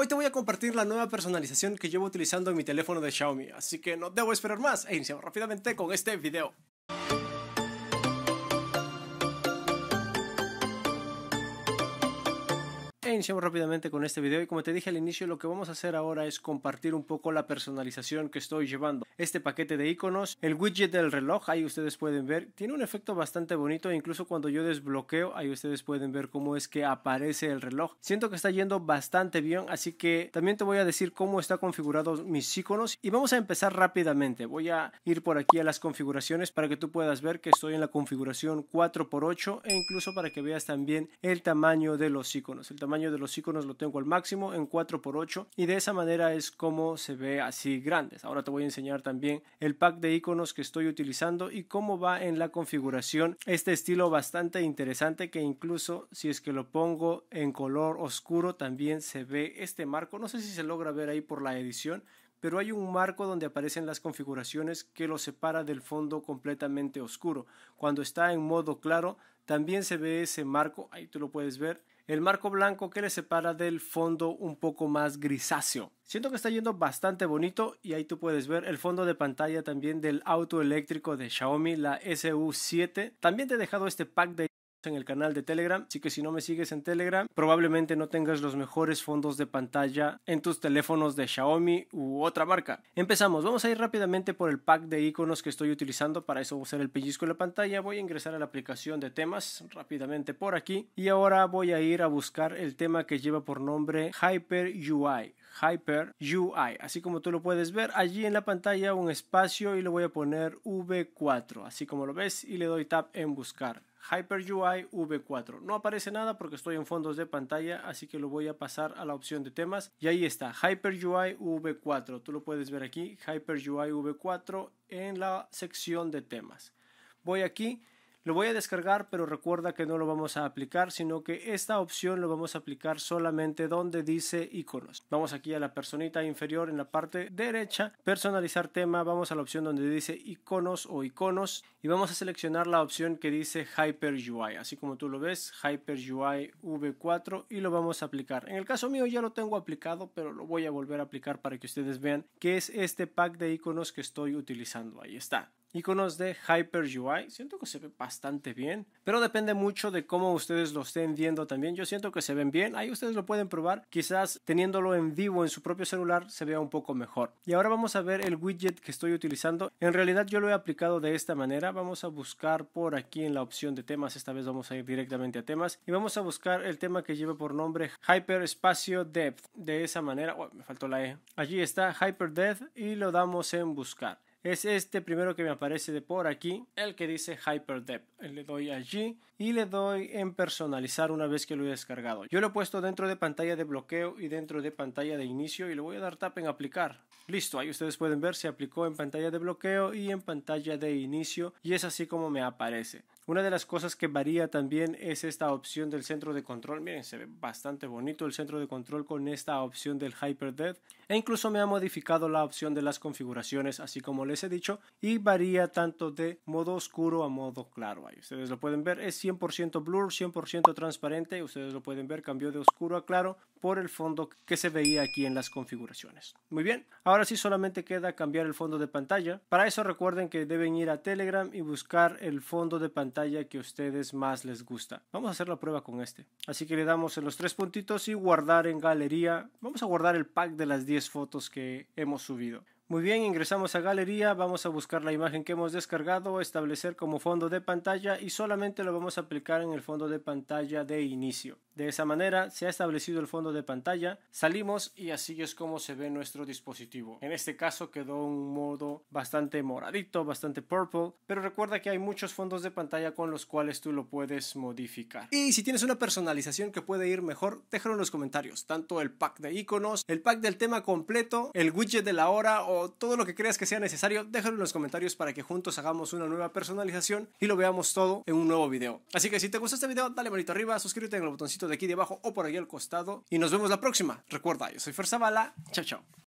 Hoy te voy a compartir la nueva personalización que llevo utilizando en mi teléfono de Xiaomi, así que no debo esperar más e iniciamos rápidamente con este video. iniciamos rápidamente con este video y como te dije al inicio lo que vamos a hacer ahora es compartir un poco la personalización que estoy llevando. Este paquete de iconos, el widget del reloj, ahí ustedes pueden ver, tiene un efecto bastante bonito, e incluso cuando yo desbloqueo, ahí ustedes pueden ver cómo es que aparece el reloj. Siento que está yendo bastante bien, así que también te voy a decir cómo está configurados mis iconos y vamos a empezar rápidamente. Voy a ir por aquí a las configuraciones para que tú puedas ver que estoy en la configuración 4x8 e incluso para que veas también el tamaño de los iconos. El tamaño de los iconos lo tengo al máximo en 4x8 y de esa manera es como se ve así grandes. Ahora te voy a enseñar también el pack de iconos que estoy utilizando y cómo va en la configuración este estilo bastante interesante que incluso si es que lo pongo en color oscuro también se ve este marco. No sé si se logra ver ahí por la edición, pero hay un marco donde aparecen las configuraciones que lo separa del fondo completamente oscuro. Cuando está en modo claro, también se ve ese marco, ahí tú lo puedes ver, el marco blanco que le separa del fondo un poco más grisáceo. Siento que está yendo bastante bonito y ahí tú puedes ver el fondo de pantalla también del auto eléctrico de Xiaomi, la SU7. También te he dejado este pack de en el canal de Telegram, así que si no me sigues en Telegram, probablemente no tengas los mejores fondos de pantalla en tus teléfonos de Xiaomi u otra marca. Empezamos, vamos a ir rápidamente por el pack de iconos que estoy utilizando, para eso voy a usar el pellizco en la pantalla, voy a ingresar a la aplicación de temas rápidamente por aquí y ahora voy a ir a buscar el tema que lleva por nombre Hyper UI. Hyper UI, así como tú lo puedes ver allí en la pantalla un espacio y le voy a poner V4, así como lo ves y le doy tap en buscar. HyperUI V4. No aparece nada porque estoy en fondos de pantalla, así que lo voy a pasar a la opción de temas y ahí está, HyperUI V4. Tú lo puedes ver aquí, HyperUI V4 en la sección de temas. Voy aquí lo voy a descargar, pero recuerda que no lo vamos a aplicar, sino que esta opción lo vamos a aplicar solamente donde dice iconos. Vamos aquí a la personita inferior en la parte derecha, personalizar tema, vamos a la opción donde dice iconos o iconos y vamos a seleccionar la opción que dice Hyper UI, así como tú lo ves, Hyper UI V4 y lo vamos a aplicar. En el caso mío ya lo tengo aplicado, pero lo voy a volver a aplicar para que ustedes vean que es este pack de iconos que estoy utilizando. Ahí está iconos de Hyper UI. Siento que se ve bastante bien, pero depende mucho de cómo ustedes lo estén viendo también. Yo siento que se ven bien, ahí ustedes lo pueden probar. Quizás teniéndolo en vivo en su propio celular se vea un poco mejor. Y ahora vamos a ver el widget que estoy utilizando. En realidad yo lo he aplicado de esta manera. Vamos a buscar por aquí en la opción de temas. Esta vez vamos a ir directamente a temas y vamos a buscar el tema que lleva por nombre Hyper Espacio Depth. De esa manera, oh, me faltó la E. Allí está Hyper Depth y lo damos en buscar es este primero que me aparece de por aquí, el que dice HyperDev. Le doy allí y le doy en personalizar una vez que lo he descargado. Yo lo he puesto dentro de pantalla de bloqueo y dentro de pantalla de inicio y le voy a dar tap en aplicar. Listo, ahí ustedes pueden ver se aplicó en pantalla de bloqueo y en pantalla de inicio y es así como me aparece. Una de las cosas que varía también es esta opción del centro de control. Miren, se ve bastante bonito el centro de control con esta opción del HyperDev. E incluso me ha modificado la opción de las configuraciones, así como les he dicho. Y varía tanto de modo oscuro a modo claro. Ahí ustedes lo pueden ver. Es 100% blur, 100% transparente. Ustedes lo pueden ver. Cambió de oscuro a claro por el fondo que se veía aquí en las configuraciones. Muy bien. Ahora sí solamente queda cambiar el fondo de pantalla. Para eso recuerden que deben ir a Telegram y buscar el fondo de pantalla que a ustedes más les gusta. Vamos a hacer la prueba con este. Así que le damos en los tres puntitos y guardar en galería. Vamos a guardar el pack de las 10 fotos que hemos subido. Muy bien, ingresamos a galería, vamos a buscar la imagen que hemos descargado, establecer como fondo de pantalla y solamente lo vamos a aplicar en el fondo de pantalla de inicio. De esa manera se ha establecido el fondo de pantalla, salimos y así es como se ve nuestro dispositivo. En este caso quedó un modo bastante moradito, bastante purple, pero recuerda que hay muchos fondos de pantalla con los cuales tú lo puedes modificar. Y si tienes una personalización que puede ir mejor, déjalo en los comentarios, tanto el pack de iconos, el pack del tema completo, el widget de la hora o todo lo que creas que sea necesario, déjalo en los comentarios para que juntos hagamos una nueva personalización y lo veamos todo en un nuevo video. Así que si te gustó este video, dale manito arriba, suscríbete en el botoncito de aquí debajo o por ahí al costado. Y nos vemos la próxima. Recuerda, yo soy Fer Zavala. Chao, chao.